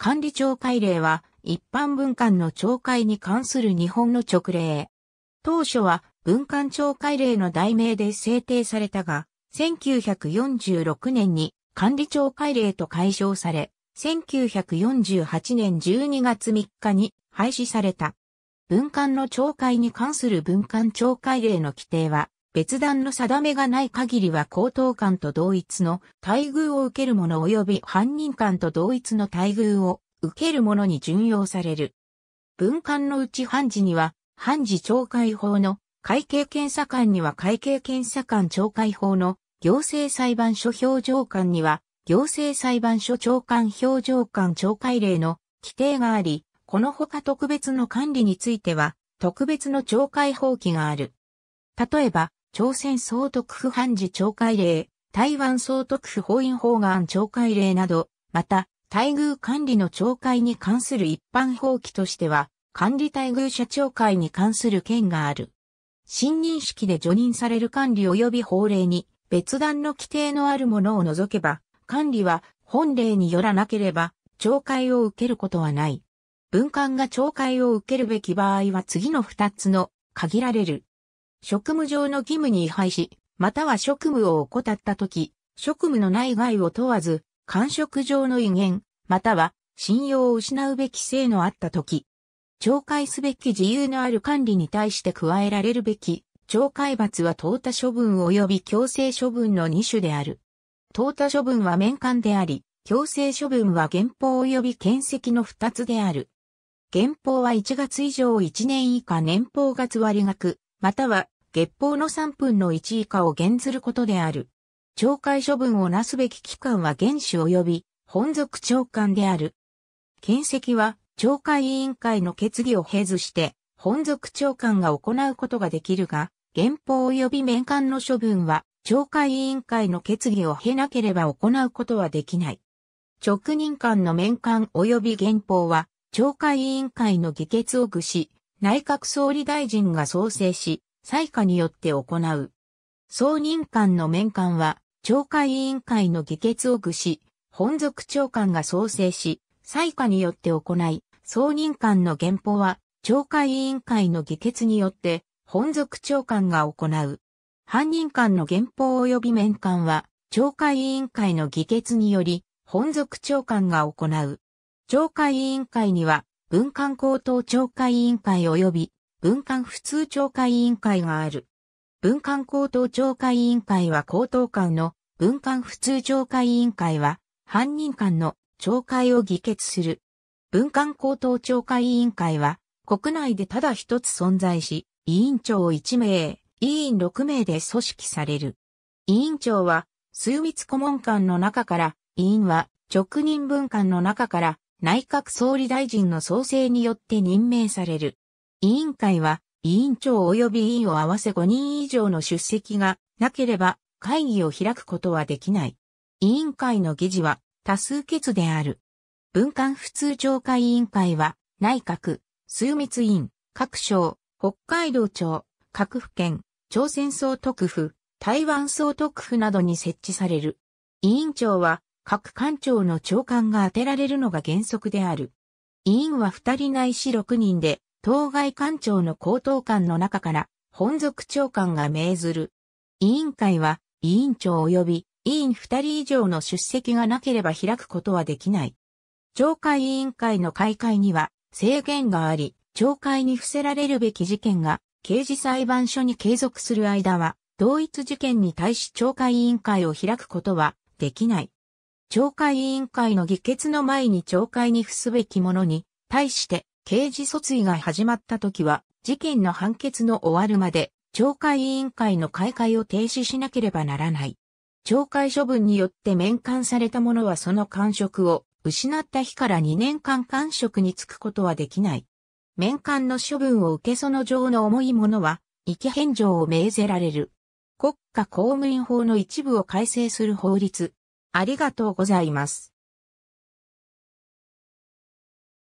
管理庁会令は一般文官の懲戒に関する日本の直令。当初は文官庁会令の題名で制定されたが、1946年に管理庁会令と解消され、1948年12月3日に廃止された。文官の懲戒に関する文官懲戒令の規定は、別段の定めがない限りは高等官と同一の待遇を受ける者及び犯人官と同一の待遇を受ける者に準用される。文官のうち判事には、判事懲戒法の、会計検査官には会計検査官懲戒法の、行政裁判所表情官には、行政裁判所長官表情官懲戒令の規定があり、このほか特別の管理については、特別の懲戒法規がある。例えば、朝鮮総督府判事懲戒令、台湾総督府法院法案懲戒令など、また、待遇管理の懲戒に関する一般法規としては、管理待遇者懲戒に関する件がある。新認識で除任される管理及び法令に別段の規定のあるものを除けば、管理は本令によらなければ、懲戒を受けることはない。文官が懲戒を受けるべき場合は次の二つの限られる職務上の義務に違反し、または職務を怠ったとき、職務の内外を問わず、官職上の威厳、または信用を失うべき性のあったとき、懲戒すべき自由のある管理に対して加えられるべき、懲戒罰は淘汰処分及び強制処分の2種である。淘汰処分は面官であり、強制処分は原俸及び検責の2つである。原俸は1月以上1年以下年俸月割額、または月報の3分の1以下を減ずることである。懲戒処分をなすべき期間は原始及び本属長官である。検責は懲戒委員会の決議を経ずして本属長官が行うことができるが、原報及び面官の処分は懲戒委員会の決議を経なければ行うことはできない。直任官の面官及び原報は懲戒委員会の議決を具し、内閣総理大臣が創生し、採下によって行う。総任官の面官は、懲戒委員会の議決を具し、本属長官が創生し、採下によって行い、総任官の原法は、懲戒委員会の議決によって、本属長官が行う。犯人官の原法及び面官は、懲戒委員会の議決により、本属長官が行う。懲戒委員会には、文官高等懲戒委員会及び文官普通懲戒委員会がある。文官高等懲戒委員会は高等官の、文官普通懲戒委員会は、犯人間の懲戒を議決する。文官高等懲戒委員会は、国内でただ一つ存在し、委員長1名、委員6名で組織される。委員長は、枢密顧問官の中から、委員は、直任文官の中から、内閣総理大臣の創生によって任命される。委員会は、委員長及び委員を合わせ5人以上の出席がなければ会議を開くことはできない。委員会の議事は多数決である。文官普通懲戒委員会は、内閣、枢密委員、各省、北海道庁、各府県、朝鮮総督府、台湾総督府などに設置される。委員長は、各官庁の長官が当てられるのが原則である。委員は二人ないし六人で、当該官庁の高等官の中から、本属長官が命ずる。委員会は、委員長及び、委員二人以上の出席がなければ開くことはできない。懲戒委員会の開会には、制限があり、懲戒に伏せられるべき事件が、刑事裁判所に継続する間は、同一事件に対し懲戒委員会を開くことはできない。懲戒委員会の議決の前に懲戒に付すべき者に、対して刑事訴追が始まった時は、事件の判決の終わるまで、懲戒委員会の開会を停止しなければならない。懲戒処分によって免官された者はその官職を失った日から2年間官職に就くことはできない。免官の処分を受けその上の重い者は、意見返上を命ぜられる。国家公務員法の一部を改正する法律、ありがとうございます。